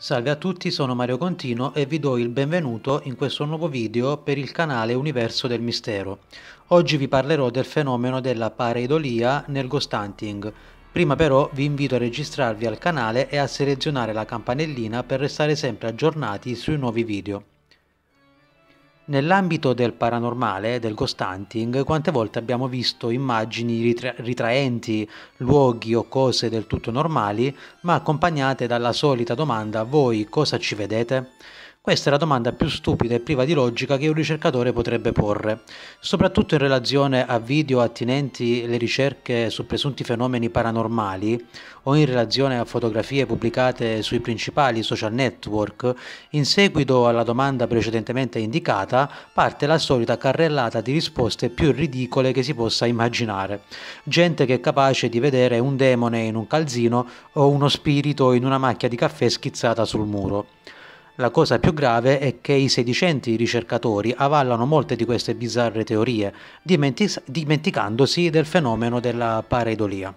Salve a tutti, sono Mario Contino e vi do il benvenuto in questo nuovo video per il canale Universo del Mistero. Oggi vi parlerò del fenomeno della pareidolia nel ghost hunting. Prima però vi invito a registrarvi al canale e a selezionare la campanellina per restare sempre aggiornati sui nuovi video. Nell'ambito del paranormale, del ghost hunting, quante volte abbiamo visto immagini ritra- ritraenti, luoghi o cose del tutto normali, ma accompagnate dalla solita domanda voi cosa ci vedete? Questa è la domanda più stupida e priva di logica che un ricercatore potrebbe porre, soprattutto in relazione a video attinenti le ricerche su presunti fenomeni paranormali o in relazione a fotografie pubblicate sui principali social network. In seguito alla domanda precedentemente indicata, parte la solita carrellata di risposte più ridicole che si possa immaginare. Gente che è capace di vedere un demone in un calzino o uno spirito in una macchia di caffè schizzata sul muro. La cosa più grave è che i sedicenti ricercatori avallano molte di queste bizzarre teorie, dimenticandosi del fenomeno della pareidolia.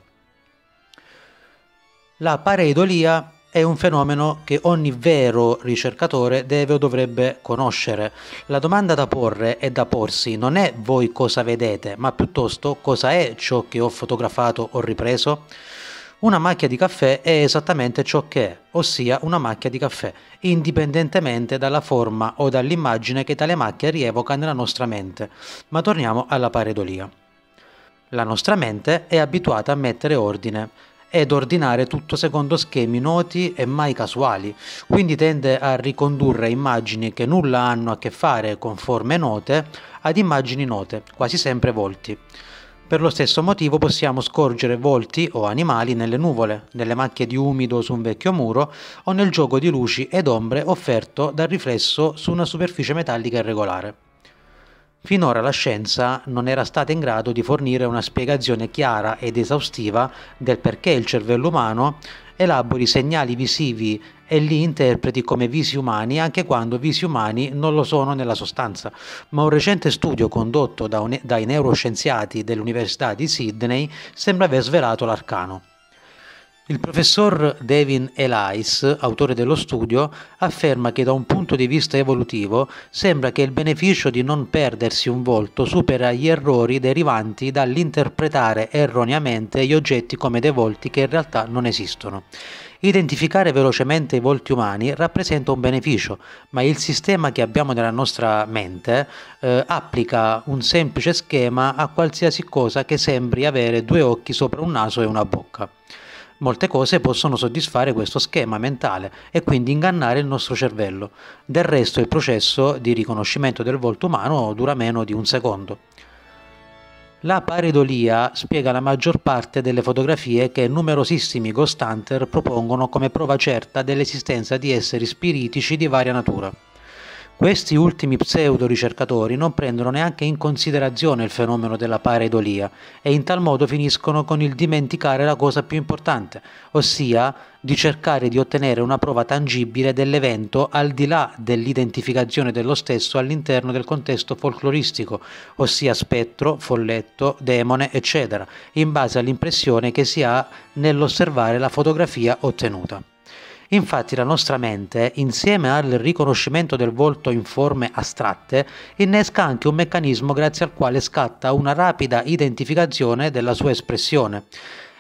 La pareidolia è un fenomeno che ogni vero ricercatore deve o dovrebbe conoscere. La domanda da porre e da porsi non è voi cosa vedete, ma piuttosto cosa è ciò che ho fotografato o ripreso? Una macchia di caffè è esattamente ciò che è, ossia una macchia di caffè, indipendentemente dalla forma o dall'immagine che tale macchia rievoca nella nostra mente. Ma torniamo alla pareidolia. La nostra mente è abituata a mettere ordine ed ordinare tutto secondo schemi noti e mai casuali, quindi tende a ricondurre immagini che nulla hanno a che fare con forme note ad immagini note, quasi sempre volti. Per lo stesso motivo possiamo scorgere volti o animali nelle nuvole, nelle macchie di umido su un vecchio muro o nel gioco di luci ed ombre offerto dal riflesso su una superficie metallica irregolare. Finora la scienza non era stata in grado di fornire una spiegazione chiara ed esaustiva del perché il cervello umano elabori segnali visivi e li interpreti come visi umani anche quando visi umani non lo sono nella sostanza. Ma un recente studio condotto da un, dai neuroscienziati dell'Università di Sydney sembra aver svelato l'arcano. Il professor Devin Elais, autore dello studio, afferma che da un punto di vista evolutivo sembra che il beneficio di non perdersi un volto supera gli errori derivanti dall'interpretare erroneamente gli oggetti come dei volti che in realtà non esistono. Identificare velocemente i volti umani rappresenta un beneficio, ma il sistema che abbiamo nella nostra mente eh, applica un semplice schema a qualsiasi cosa che sembri avere due occhi sopra un naso e una bocca. Molte cose possono soddisfare questo schema mentale e quindi ingannare il nostro cervello. Del resto il processo di riconoscimento del volto umano dura meno di un secondo. La pareidolia spiega la maggior parte delle fotografie che numerosissimi ghost hunter propongono come prova certa dell'esistenza di esseri spiritici di varia natura. Questi ultimi pseudo-ricercatori non prendono neanche in considerazione il fenomeno della pareidolia e in tal modo finiscono con il dimenticare la cosa più importante, ossia di cercare di ottenere una prova tangibile dell'evento al di là dell'identificazione dello stesso all'interno del contesto folcloristico, ossia spettro, folletto, demone, eccetera, in base all'impressione che si ha nell'osservare la fotografia ottenuta. Infatti la nostra mente, insieme al riconoscimento del volto in forme astratte, innesca anche un meccanismo grazie al quale scatta una rapida identificazione della sua espressione.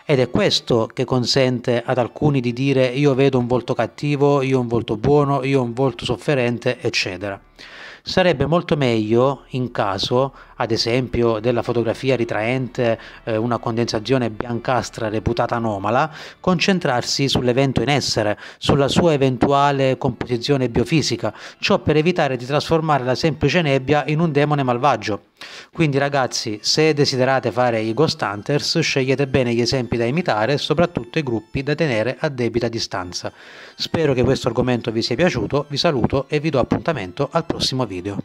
Ed è questo che consente ad alcuni di dire io vedo un volto cattivo, io un volto buono, io un volto sofferente, eccetera. Sarebbe molto meglio in caso, ad esempio, della fotografia ritraente eh, una condensazione biancastra reputata anomala, concentrarsi sull'evento in essere, sulla sua eventuale composizione biofisica, ciò per evitare di trasformare la semplice nebbia in un demone malvagio. Quindi ragazzi, se desiderate fare i ghost hunters, scegliete bene gli esempi da imitare e soprattutto i gruppi da tenere a debita distanza. Spero che questo argomento vi sia piaciuto, vi saluto e vi do appuntamento al prossimo video.